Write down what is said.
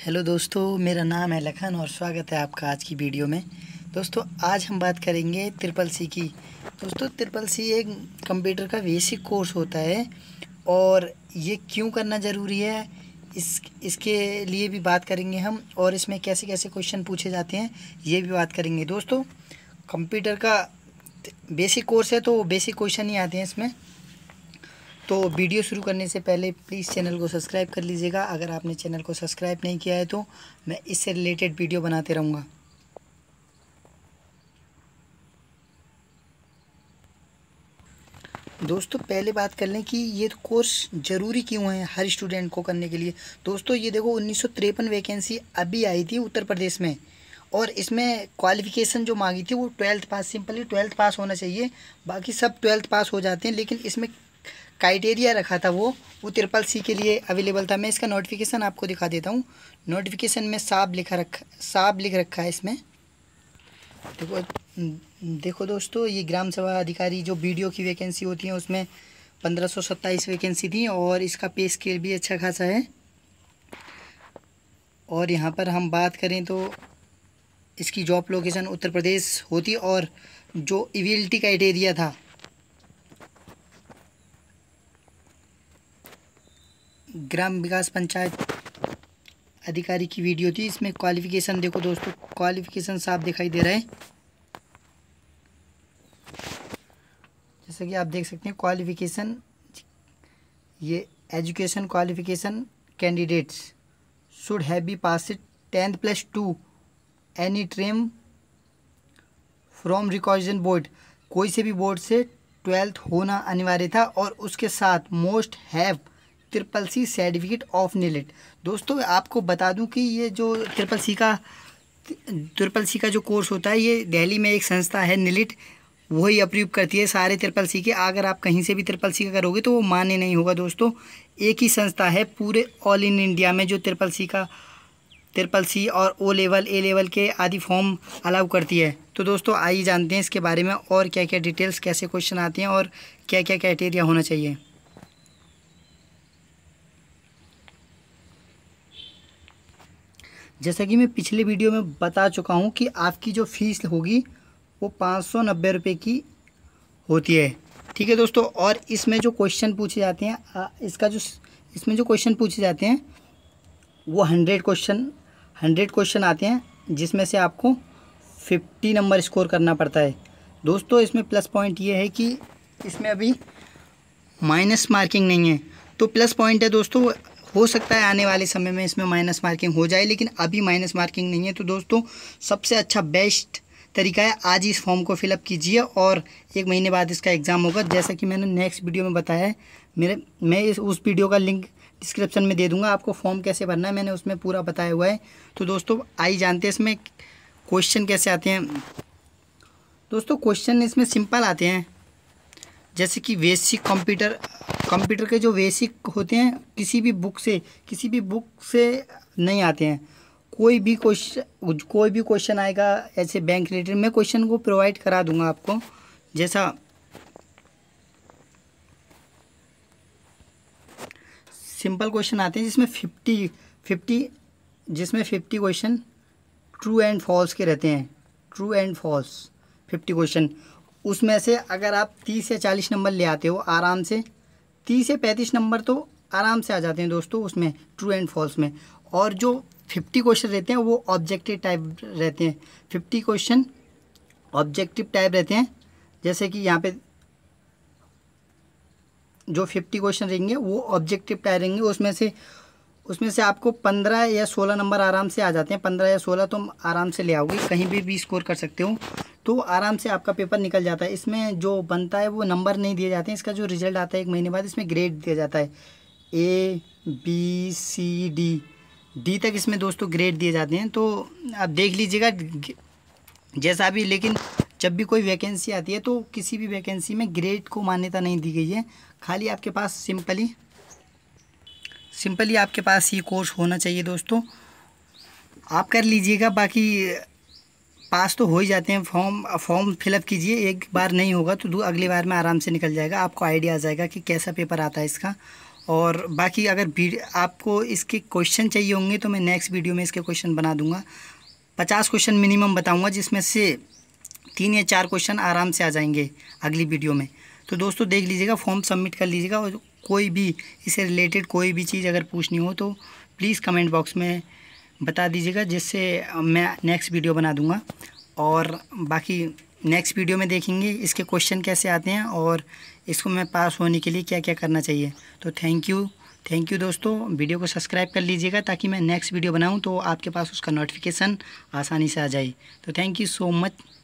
hello दोस्तों मेरा नाम है लखन और स्वागत है आपका आज की वीडियो में दोस्तों आज हम बात करेंगे ट्रिपल सी की दोस्तों ट्रिपल सी एक कंप्यूटर का बेसिक कोर्स होता है और ये क्यों करना ज़रूरी है इस इसके लिए भी बात करेंगे हम और इसमें कैसे कैसे क्वेश्चन पूछे जाते हैं ये भी बात करेंगे दोस्तों कंप्यूटर का बेसिक कोर्स है तो बेसिक क्वेश्चन ही आते हैं इसमें तो वीडियो शुरू करने से पहले प्लीज़ चैनल को सब्सक्राइब कर लीजिएगा अगर आपने चैनल को सब्सक्राइब नहीं किया है तो मैं इससे रिलेटेड वीडियो बनाते रहूँगा दोस्तों पहले बात कर लें कि ये कोर्स तो ज़रूरी क्यों है हर स्टूडेंट को करने के लिए दोस्तों ये देखो उन्नीस वैकेंसी अभी आई थी उत्तर प्रदेश में और इसमें क्वालिफ़िकेशन जो मांगी थी वो twelfth pass simply twelfth pass होना चाहिए बाकी सब ट्वेल्थ पास हो जाते हैं लेकिन इसमें क्राइटेरिया रखा था वो वो त्रिपल सी के लिए अवेलेबल था मैं इसका नोटिफिकेशन आपको दिखा देता हूँ नोटिफिकेशन में साब लिखा रखा साफ लिख रखा है इसमें देखो देखो दोस्तों ये ग्राम सभा अधिकारी जो वीडियो की वैकेंसी होती है उसमें पंद्रह सौ सत्ताईस वैकेंसी थी और इसका पे स्केल भी अच्छा खासा है और यहाँ पर हम बात करें तो इसकी जॉब लोकेशन उत्तर प्रदेश होती और जो इविलिटी e क्राइटेरिया था ग्राम विकास पंचायत अधिकारी की वीडियो थी इसमें क्वालिफिकेशन देखो दोस्तों क्वालिफिकेशन साफ दिखाई दे रहा है जैसा कि आप देख सकते हैं क्वालिफिकेशन ये education qualification candidates should have be pass tenth plus two any stream from recognised board कोई से भी बोर्ड से ट्वेल्थ होना अनिवार्य था और उसके साथ must have triple C certificate of NIELIT दोस्तों आपको बता दूं कि ये जो ट्रिपल सी का ट्रिपल सी का जो कोर्स होता है ये दिल्ली में एक संस्था है निलिट वही अप्रूव करती है सारे ट्रिपल सी के अगर आप कहीं से भी ट्रिपल सी का करोगे तो वो मान्य नहीं होगा दोस्तों एक ही संस्था है पूरे ऑल इन इंडिया में जो ट्रिपल सी का ट्रिपल सी और ओ लेवल ए लेवल के आदि फॉर्म अलाउ करती है तो दोस्तों आइए जानते हैं इसके बारे में और क्या क्या डिटेल्स कैसे क्वेश्चन आते हैं और क्या क्या क्राइटेरिया होना चाहिए जैसा कि मैं पिछले वीडियो में बता चुका हूँ कि आपकी जो फ़ीस होगी वो पाँच सौ नब्बे रुपये की होती है ठीक है दोस्तों और इसमें जो क्वेश्चन पूछे जाते हैं इसका जो इसमें जो क्वेश्चन पूछे जाते हैं वो हंड्रेड क्वेश्चन हंड्रेड क्वेश्चन आते हैं जिसमें से आपको फिफ्टी नंबर स्कोर करना पड़ता है दोस्तों इसमें प्लस पॉइंट ये है कि इसमें अभी माइनस मार्किंग नहीं है तो प्लस पॉइंट है दोस्तों हो सकता है आने वाले समय में इसमें माइनस मार्किंग हो जाए लेकिन अभी माइनस मार्किंग नहीं है तो दोस्तों सबसे अच्छा बेस्ट तरीका है आज इस फॉर्म को फिलअप कीजिए और एक महीने बाद इसका एग्ज़ाम होगा जैसा कि मैंने नेक्स्ट वीडियो में बताया है मेरे मैं इस उस वीडियो का लिंक डिस्क्रिप्शन में दे दूंगा आपको फॉर्म कैसे भरना है मैंने उसमें पूरा बताया हुआ है तो दोस्तों आई जानते हैं इसमें क्वेश्चन कैसे आते हैं दोस्तों क्वेश्चन इसमें सिंपल आते हैं जैसे कि बेसिक कंप्यूटर कंप्यूटर के जो बेसिक होते हैं किसी भी बुक से किसी भी बुक से नहीं आते हैं कोई भी क्वेश्चन कोई भी क्वेश्चन आएगा ऐसे बैंक रिलेटेड मैं क्वेश्चन को प्रोवाइड करा दूंगा आपको जैसा सिंपल क्वेश्चन आते हैं जिसमें फिफ्टी फिफ्टी जिसमें fifty question true and false के रहते हैं true and false fifty question उसमें से अगर आप तीस या चालीस नंबर ले आते हो आराम से तीस से पैंतीस नंबर तो आराम से आ जाते हैं दोस्तों उसमें ट्रू एंड फॉल्स में और जो फिफ्टी क्वेश्चन रहते हैं वो ऑब्जेक्टिव टाइप रहते हैं फिफ्टी क्वेश्चन ऑब्जेक्टिव टाइप रहते हैं जैसे कि यहाँ पे जो फिफ्टी क्वेश्चन रहेंगे वो ऑब्जेक्टिव टाइप रहेंगे उसमें से उसमें से आपको पंद्रह या सोलह नंबर आराम से आ जाते हैं पंद्रह या सोलह तो आराम से ले आओगे कहीं भी भी स्कोर कर सकते हो तो आराम से आपका पेपर निकल जाता है इसमें जो बनता है वो नंबर नहीं दिए जाते हैं इसका जो रिजल्ट आता है एक महीने बाद इसमें ग्रेड दिया जाता है A B C D D तक इसमें दोस्तों ग्रेड दिए जाते हैं तो आप देख लीजिएगा जैसा भी लेकिन जब भी कोई वैकेंसी आती है तो किसी भी वैकेंसी में ग्रेड को मान्यता नहीं दी गई है खाली आपके पास सिंपली सिंपली आपके पास ये कोर्स होना चाहिए दोस्तों आप कर लीजिएगा बाकी पास तो हो ही जाते हैं फॉर्म फॉर्म फिलअप कीजिए एक बार नहीं होगा तो अगली बार में आराम से निकल जाएगा आपको आइडिया आ जाएगा कि कैसा पेपर आता है इसका और बाकी अगर आपको इसके क्वेश्चन चाहिए होंगे तो मैं नेक्स्ट वीडियो में इसके क्वेश्चन बना दूंगा पचास क्वेश्चन मिनिमम बताऊँगा जिसमें से तीन या चार क्वेश्चन आराम से आ जाएंगे अगली वीडियो में तो दोस्तों देख लीजिएगा फॉर्म सबमिट कर लीजिएगा और कोई भी इससे रिलेटेड कोई भी चीज़ अगर पूछनी हो तो प्लीज़ कमेंट बॉक्स में बता दीजिएगा जिससे मैं नेक्स्ट वीडियो बना दूंगा और बाकी नेक्स्ट वीडियो में देखेंगे इसके क्वेश्चन कैसे आते हैं और इसको मैं पास होने के लिए क्या क्या करना चाहिए तो थैंक यू थैंक यू दोस्तों वीडियो को सब्सक्राइब कर लीजिएगा ताकि मैं नेक्स्ट वीडियो बनाऊं तो आपके पास उसका नोटिफिकेशन आसानी से आ जाए तो थैंक यू सो मच